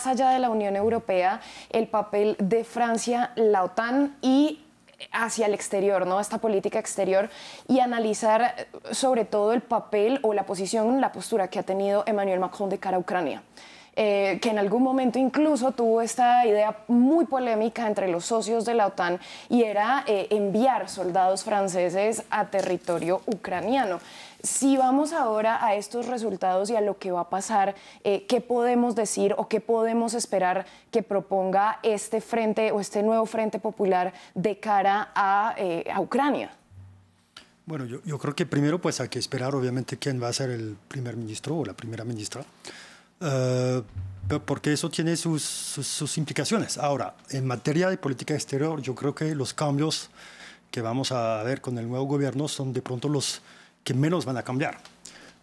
más allá de la Unión Europea, el papel de Francia, la OTAN y hacia el exterior, ¿no? Esta política exterior y analizar eh, sobre todo el papel o la posición, la postura que ha tenido Emmanuel Macron de cara a Ucrania. Eh, que en algún momento incluso tuvo esta idea muy polémica entre los socios de la OTAN y era eh, enviar soldados franceses a territorio ucraniano. Si vamos ahora a estos resultados y a lo que va a pasar, eh, ¿qué podemos decir o qué podemos esperar que proponga este frente o este nuevo frente popular de cara a, Ucrania? Bueno, yo, yo, creo que primero pues hay que esperar obviamente quién va a ser el primer ministro o la primera ministra. Eh, porque eso tiene sus, sus, implicaciones. Ahora, en materia de política exterior, yo creo que los cambios que vamos a ver con el nuevo gobierno son de pronto los que menos van a cambiar.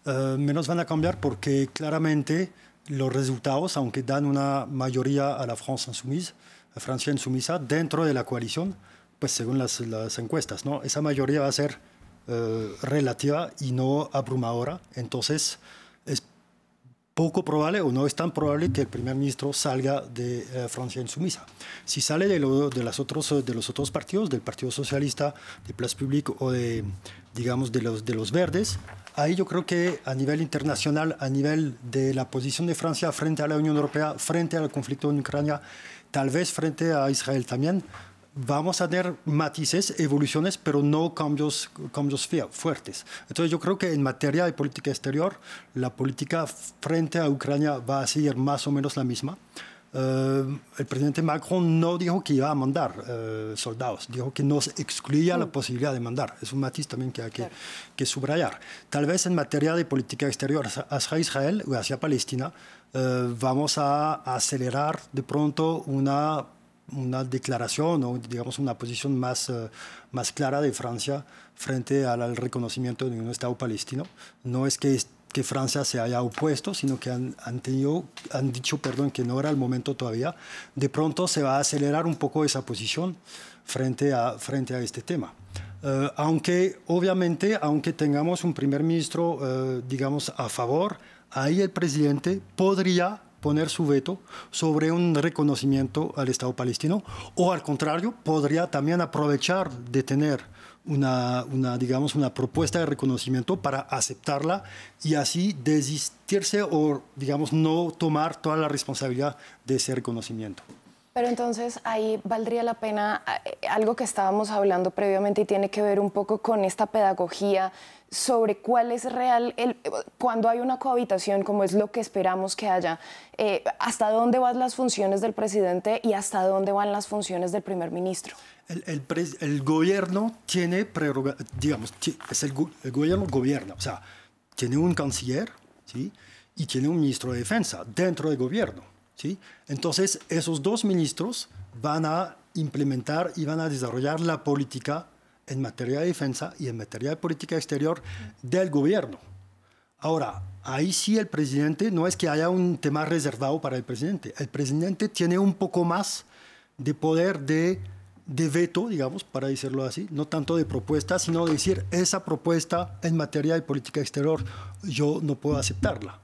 Eh, menos van a cambiar porque claramente los resultados, aunque dan una mayoría a la France insoumise, Francia insumisa, dentro de la coalición, pues según las, encuestas, ¿no? esa mayoría va a ser eh, relativa y no abrumadora. Entonces, poco probable o no es tan probable que el primer ministro salga de eh, Francia Francia Insumisa. Si sale de, lo, de, las otros, eh, de los otros partidos, del Partido Socialista, de Place Public o de, digamos, de los, de los verdes, ahí yo creo que a nivel internacional, a nivel de la posición de Francia frente a la Unión Europea, frente al conflicto en Ucrania, tal vez frente a Israel también, vamos a tener matices, evoluciones, pero no cambios, cambios fuertes. Entonces yo creo que en materia de política exterior, la política frente a Ucrania va a seguir más o menos la misma. Eh, el presidente Macron no dijo que iba a mandar eh, soldados, dijo que nos excluía la mm. posibilidad de mandar. Es un matiz también que hay que, que subrayar. Tal vez en materia de política exterior hacia Israel o hacia Palestina, eh, vamos a acelerar de pronto una una declaración o digamos una posición más, eh, más clara de Francia frente al, reconocimiento de un Estado palestino. No es que, que Francia se haya opuesto, sino que han, han, tenido, han dicho perdón, que no era el momento todavía. De pronto se va a acelerar un poco esa posición frente a, frente a este tema. Eh, aunque obviamente, aunque tengamos un primer ministro, eh, digamos, a favor, ahí el presidente podría poner su veto sobre un reconocimiento al Estado palestino o al contrario podría también aprovechar de tener una, digamos, una propuesta de reconocimiento para aceptarla y así desistirse o, digamos, no tomar toda la responsabilidad de ese reconocimiento. Pero entonces ahí valdría la pena eh, algo que estábamos hablando previamente y tiene que ver un poco con esta pedagogía sobre cuál es real, el, cuando hay una cohabitación, como es lo que esperamos que haya, eh, hasta dónde van las funciones del presidente y hasta dónde van las funciones del primer ministro. El, gobierno tiene, digamos, es el, gobierno gobierna, o sea, tiene un canciller y tiene un ministro de defensa dentro del gobierno. Entonces, esos dos ministros van a implementar y van a desarrollar la política en materia de defensa y en materia de política exterior del gobierno. Ahora, ahí sí el presidente, no es que haya un tema reservado para el presidente, el presidente tiene un poco más de poder de, de veto, digamos, para decirlo así, no tanto de propuesta, sino de decir, esa propuesta en materia de política exterior yo no puedo aceptarla.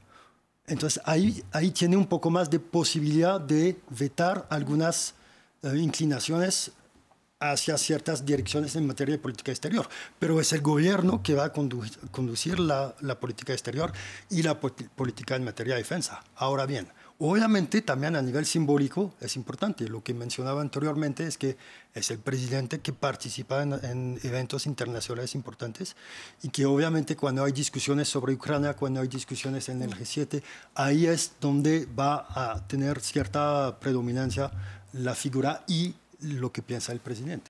Entonces ahí, tiene un poco más de posibilidad de vetar algunas eh, inclinaciones hacia ciertas direcciones en materia de política exterior, pero es el gobierno que va a conducir la, política exterior y la política en materia de defensa. Ahora bien, Obviamente también a nivel simbólico es importante. Lo que mencionaba anteriormente es que es el presidente que participa en, eventos internacionales importantes y que obviamente cuando hay discusiones sobre Ucrania, cuando hay discusiones en el G7, ahí es donde va a tener cierta predominancia la figura y lo que piensa el presidente.